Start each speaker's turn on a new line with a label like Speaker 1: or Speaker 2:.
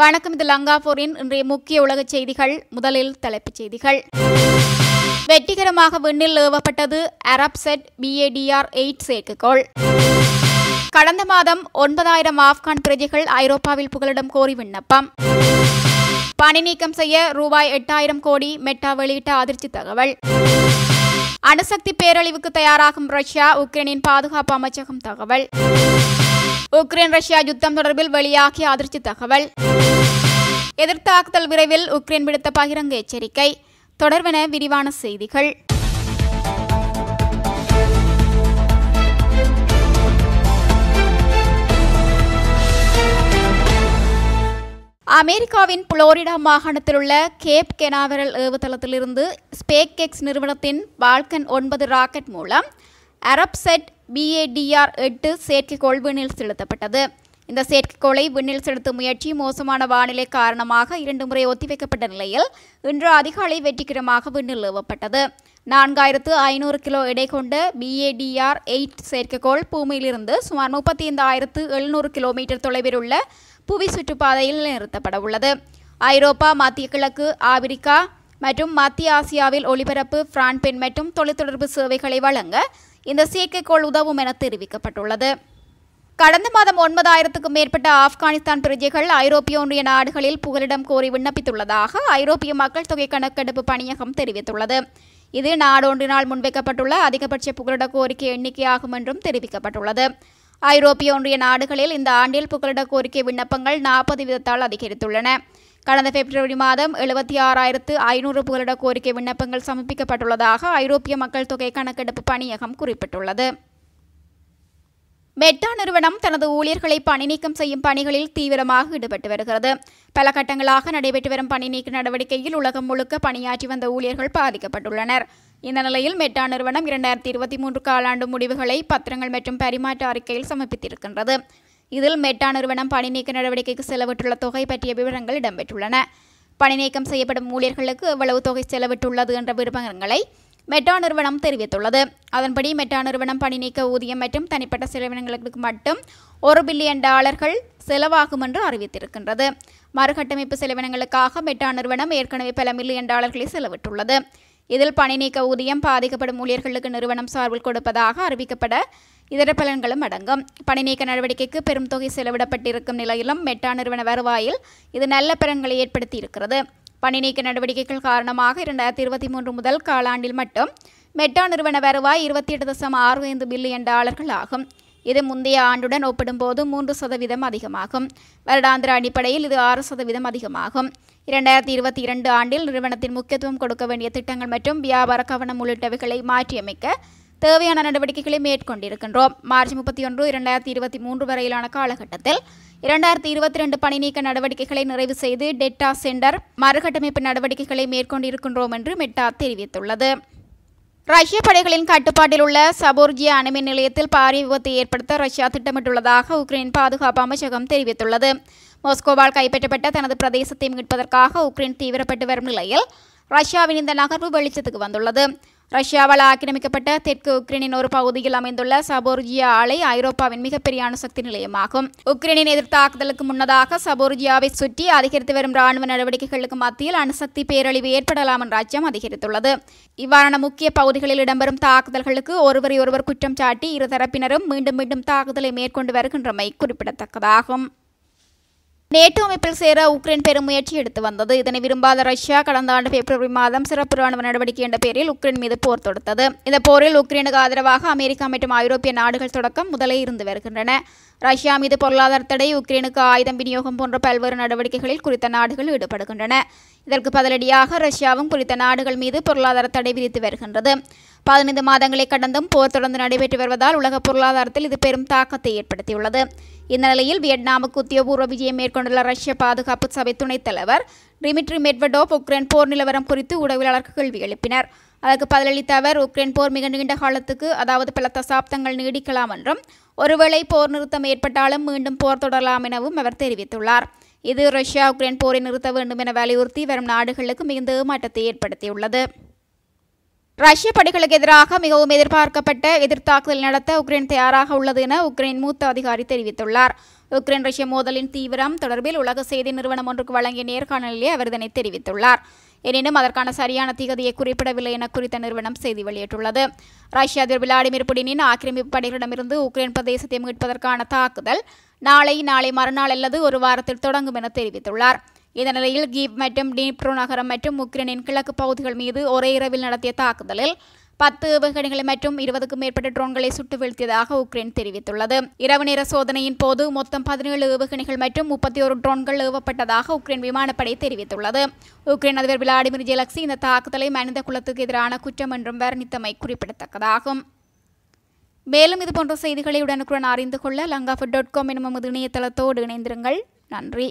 Speaker 1: வணக்கம் இது லங்காபூரின் இன்றைய முக்கிய உலக செய்திகள் முதலில் தலைப்புச் செய்திகள் வெற்றிகரமாக விண்ணில் ஏவப்பட்டது அரப்செட் பிஏடிஆர் எயிட் செயற்கைக்கோள் கடந்த மாதம் ஒன்பதாயிரம் ஆப்கான் பிரஜைகள் ஐரோப்பாவில் புகலிடம் கோரி விண்ணப்பம் பணி நீக்கம் செய்ய ரூபாய் எட்டாயிரம் கோடி மெட்டா வெளியிட்ட அதிர்ச்சி தகவல் அணுசக்தி பேரழிவுக்கு தயாராகும் ரஷ்யா உக்ரைனின் பாதுகாப்பு அமைச்சகம் தகவல் உக்ரைன் ரஷ்யா யுத்தம் தொடர்பில் வெளியாகிய அதிர்ச்சி தகவல் எதிர்த்தாக்குதல் விரைவில் உக்ரைன் விடுத்த பகிரங்க எச்சரிக்கை தொடர்வன விரிவான செய்திகள் அமெரிக்காவின் புளோரிடா மாகாணத்தில் உள்ள கேப் கெனாவரல் ஏவுதளத்திலிருந்து ஸ்பேக் எக்ஸ் நிறுவனத்தின் பால்கன் ஒன்பது ராக்கெட் மூலம் அரப் செட் பிஏடிஆர் எட்டு செயற்கைக்கோள் விண்ணில் செலுத்தப்பட்டது இந்த செயற்கைக்கோளை விண்ணில் செலுத்தும் முயற்சி மோசமான வானிலை காரணமாக இரண்டு முறை ஒத்திவைக்கப்பட்ட நிலையில் இன்று அதிகாலை வெற்றிகரமாக விண்ணில் ஏவப்பட்டது நான்காயிரத்து ஐநூறு கிலோ எடை கொண்ட பிஏடிஆர் எயிட் செயற்கைக்கோள் பூமியிலிருந்து சுமார் முப்பத்தி ஐந்தாயிரத்து எழுநூறு கிலோமீட்டர் தொலைவில் உள்ள புவி சுற்றுப்பாதையில் நிறுத்தப்பட உள்ளது ஐரோப்பா மத்திய கிழக்கு ஆப்பிரிக்கா மற்றும் மத்திய ஆசியாவில் ஒளிபரப்பு பிரான்பென் மற்றும் தொலைத்தொடர்பு சேவைகளை வழங்க இந்த செயற்கைக்கோள் உதவும் என தெரிவிக்கப்பட்டுள்ளது கடந்த மாதம் ஒன்பதாயிரத்துக்கும் மேற்பட்ட ஆப்கானிஸ்தான் பிரஜைகள் ஐரோப்பிய ஒன்றிய நாடுகளில் புகலிடம் கோரி விண்ணப்பித்துள்ளதாக ஐரோப்பிய மக்கள் தொகை கணக்கெடுப்பு பணியகம் தெரிவித்துள்ளது இது நாடொன்றினால் முன்வைக்கப்பட்டுள்ள அதிகபட்ச புகலிட கோரிக்கை எண்ணிக்கையாகும் என்றும் தெரிவிக்கப்பட்டுள்ளது ஐரோப்பிய ஒன்றிய நாடுகளில் இந்த ஆண்டில் புகலிட கோரிக்கை விண்ணப்பங்கள் நாற்பது வீதத்தால் அதிகரித்துள்ளன கடந்த பிப்ரவரி மாதம் எழுபத்தி ஆறாயிரத்து ஐநூறு புகலிட கோரிக்கை விண்ணப்பங்கள் சமர்ப்பிக்கப்பட்டுள்ளதாக ஐரோப்பிய மக்கள் தொகை கணக்கெடுப்பு பணியகம் குறிப்பிட்டுள்ளது மெட்டா நிறுவனம் தனது ஊழியர்களை பணிநீக்கம் செய்யும் பணிகளில் தீவிரமாக ஈடுபட்டு வருகிறது பல கட்டங்களாக நடைபெற்று வரும் பணிநீக்க நடவடிக்கையில் உலகம் முழுக்க பணியாற்றி வந்த ஊழியர்கள் பாதிக்கப்பட்டுள்ளனர் இந்த நிலையில் மெட்டா நிறுவனம் இரண்டாயிரத்தி இருபத்தி மூன்று காலாண்டு முடிவுகளை பத்திரங்கள் மற்றும் பரிமாற்ற அறிக்கையில் சமர்ப்பித்திருக்கின்றது இதில் மெட்டா நிறுவனம் பணிநீக்க நடவடிக்கைக்கு செலவிட்டுள்ள தொகை பற்றிய விவரங்கள் இடம்பெற்றுள்ளன பணிநீக்கம் செய்யப்படும் ஊழியர்களுக்கு எவ்வளவு தொகை செலவிட்டுள்ளது என்ற விருப்பங்களை மெட்டா நிறுவனம் தெரிவித்துள்ளது அதன்படி மெட்டா நிறுவனம் பணிநீக்க ஊதியம் மற்றும் தனிப்பட்ட செலவினங்களுக்கு மட்டும் ஒரு பில்லியன் டாலர்கள் செலவாகும் என்று அறிவித்திருக்கின்றது மறுகட்டமைப்பு செலவினங்களுக்காக மெட்டா நிறுவனம் ஏற்கனவே பல மில்லியன் டாலர்களை செலவிட்டுள்ளது இதில் பணிநீக்க ஊதியம் பாதிக்கப்படும் ஊழியர்களுக்கு நிறுவனம் சார்பில் கொடுப்பதாக அறிவிக்கப்பட இதர பலன்களும் அடங்கும் பணிநீக்க நடவடிக்கைக்கு பெரும் தொகை செலவிடப்பட்டிருக்கும் நிலையிலும் மெட்டா நிறுவன வருவாயில் இது நல்ல பலன்களை ஏற்படுத்தி இருக்கிறது பணிநீக்க நடவடிக்கைகள் காரணமாக இரண்டாயிரத்தி இருபத்தி மூன்று முதல் காலாண்டில் மட்டும் மெட்டா நிறுவன வருவாய் இருபத்தி எட்டு தசம் ஆறு ஐந்து பில்லியன் டாலர்கள் ஆகும் இது முந்தைய ஆண்டுடன் ஒப்பிடும்போது மூன்று சதவீதம் அதிகமாகும் வருடாந்திர அடிப்படையில் இது ஆறு சதவீதம் அதிகமாகும் இரண்டாயிரத்தி இருபத்தி இரண்டு ஆண்டில் நிறுவனத்தின் முக்கியத்துவம் கொடுக்க வேண்டிய திட்டங்கள் மற்றும் வியாபார கவனம் உள்ளிட்டவைகளை மாற்றியமைக்க தேவையான நடவடிக்கைகளை மேற்கொண்டிருக்கின்றோம் மார்ச் முப்பத்தி ஒன்று இரண்டாயிரத்தி இருபத்தி மூன்று வரையிலான காலகட்டத்தில் இரண்டாயிரத்தி இருபத்தி ரெண்டு பணி நீக்க நடவடிக்கைகளை நிறைவு செய்து டெட்டா சென்டர் மறுகட்டமைப்பு நடவடிக்கைகளை மேற்கொண்டிருக்கின்றோம் என்று மெட்டா தெரிவித்துள்ளது ரஷ்ய படைகளின் கட்டுப்பாட்டில் உள்ள சபோர்ஜிய அணுமின் நிலையத்தில் பாரிய விபத்தை ஏற்படுத்த ரஷ்யா திட்டமிட்டுள்ளதாக உக்ரைன் பாதுகாப்பு அமைச்சகம் தெரிவித்துள்ளது மோஸ்கோவால் கைப்பற்றப்பட்ட தனது பிரதேசத்தை மீட்பதற்காக உக்ரைன் தீவிரப்பட்டு வரும் நிலையில் ரஷ்யாவின் இந்த நகர்வு வெளிச்சத்துக்கு வந்துள்ளது ரஷ்யாவால் ஆக்கிரமிக்கப்பட்ட தெற்கு உக்ரைனின் ஒரு பகுதியில் அமைந்துள்ள சபோர்ஜியா ஆலை ஐரோப்பாவின் மிகப்பெரிய அணுசக்தி நிலையமாகும் உக்ரைனின் எதிர்த்தாக்குதலுக்கு முன்னதாக சபோர்ஜியாவை சுற்றி அதிகரித்து வரும் ராணுவ நடவடிக்கைகளுக்கு மத்தியில் அணுசக்தி பேரழிவு ஏற்படலாம் என்ற அச்சம் அதிகரித்துள்ளது இவ்வாறான முக்கிய பகுதிகளில் இடம்பெறும் தாக்குதல்களுக்கு ஒருவரை ஒருவர் குற்றம் சாட்டி இரு தரப்பினரும் மீண்டும் மீண்டும் தாக்குதலை மேற்கொண்டு வருகின்றமை குறிப்பிடத்தக்கதாகும் நேட்டோ அமைப்பில் சேர உக்ரைன் பெரும் முயற்சி எடுத்து வந்தது இதனை விரும்பாத ரஷ்யா கடந்த ஆண்டு பிப்ரவரி மாதம் சிறப்பு ராணுவ நடவடிக்கை என்ற பெயரில் உக்ரைன் மீது போர் தொடுத்தது இந்த போரில் உக்ரைனுக்கு ஆதரவாக அமெரிக்கா மற்றும் ஐரோப்பிய நாடுகள் தொடக்கம் முதலே இருந்து வருகின்றன ரஷ்யா மீது பொருளாதார தடை உக்ரைனுக்கு ஆயுதம் விநியோகம் போன்ற பல்வேறு நடவடிக்கைகளில் குறித்த நாடுகள் ஈடுபடுகின்றன இதற்கு பதிலடியாக ரஷ்யாவும் குறித்த நாடுகள் மீது பொருளாதார தடை விதித்து வருகின்றது பதினைந்து மாதங்களை கடந்தும் போர் தொடர்ந்து நடைபெற்று வருவதால் உலக பொருளாதாரத்தில் இது பெரும் தாக்கத்தை ஏற்படுத்தியுள்ளது இந்நிலையில் வியட்நாமுக்கு உத்தியபூர்வ விஜயம் மேற்கொண்டுள்ள ரஷ்ய பாதுகாப்பு சபை துணைத் தலைவர் டிமிட்ரி மெட்வடோவ் உக்ரைன் போர் நிலவரம் குறித்து உடவியலாளர்கள் கேள்வி எழுப்பினர் அதற்கு பதிலளித்த அவர் உக்ரைன் போர் மிக நீண்ட காலத்துக்கு அதாவது பல தசாப்தங்கள் நீடிக்கலாம் என்றும் ஒருவேளை போர் நிறுத்தம் ஏற்பட்டாலும் மீண்டும் போர் தொடரலாம் எனவும் அவர் தெரிவித்துள்ளார் இது ரஷ்யா உக்ரைன் போரை நிறுத்த வேண்டும் என வலியுறுத்தி வரும் நாடுகளுக்கு மிகுந்த ஏமாற்றத்தை ஏற்படுத்தியுள்ளது ரஷ்ய படைகளுக்கு எதிராக மிகவும் எதிர்பார்க்கப்பட்ட எதிர்த்தாக்குதல் நடத்த உக்ரைன் தயாராக உள்ளது என உக்ரைன் மூத்த அதிகாரி தெரிவித்துள்ளார் உக்ரைன் ரஷ்ய மோதலின் தீவிரம் தொடர்பில் உலக செய்தி நிறுவனம் ஒன்றுக்கு வழங்கிய நேர்காணலிலே அவர் இதனை தெரிவித்துள்ளார் எனினும் அதற்கான சரியான திகதியை குறிப்பிடவில்லை என குறித்த நிறுவனம் செய்தி வெளியிட்டுள்ளது ரஷ்ய அதிபர் விளாடிமிர் புடினின் ஆக்கிரமிப்பு படைகளிடமிருந்து உக்ரைன் பிரதேசத்தை மீட்பதற்கான தாக்குதல் நாளை நாளை மறுநாள் அல்லது ஒரு வாரத்தில் தொடங்கும் என தெரிவித்துள்ளார் இந்த நிலையில் கீப் மற்றும் டீப்ரோ நகரம் மற்றும் உக்ரைனின் கிழக்கு பகுதிகள் மீது ஒரே இரவில் நடத்திய தாக்குதலில் பத்து ஏவுகணைகள் மற்றும் இருபதுக்கும் மேற்பட்ட ட்ரோன்களை சுட்டு வீழ்த்தியதாக உக்ரைன் தெரிவித்துள்ளது இரவு நேர சோதனையின் போது மொத்தம் பதினேழு ஏவுகணைகள் மற்றும் முப்பத்தி ஒரு ட்ரோன்கள் ஏவப்பட்டதாக உக்ரைன் விமானப்படை தெரிவித்துள்ளது உக்ரைன் அதிபர் விளாடிமிர் ஜெலக்சி இந்த தாக்குதலை மனித குலத்துக்கு எதிரான குற்றம் என்றும் வர்ணித்தமை குறிப்பிடத்தக்கதாகும் மேலும் இதுபோன்ற செய்திகளை உடனுக்குடன் அறிந்து கொள்ள லங்காஃபுட் டாட் காம் என்னும் இணையதளத்தோடு இணைந்திருங்கள் நன்றி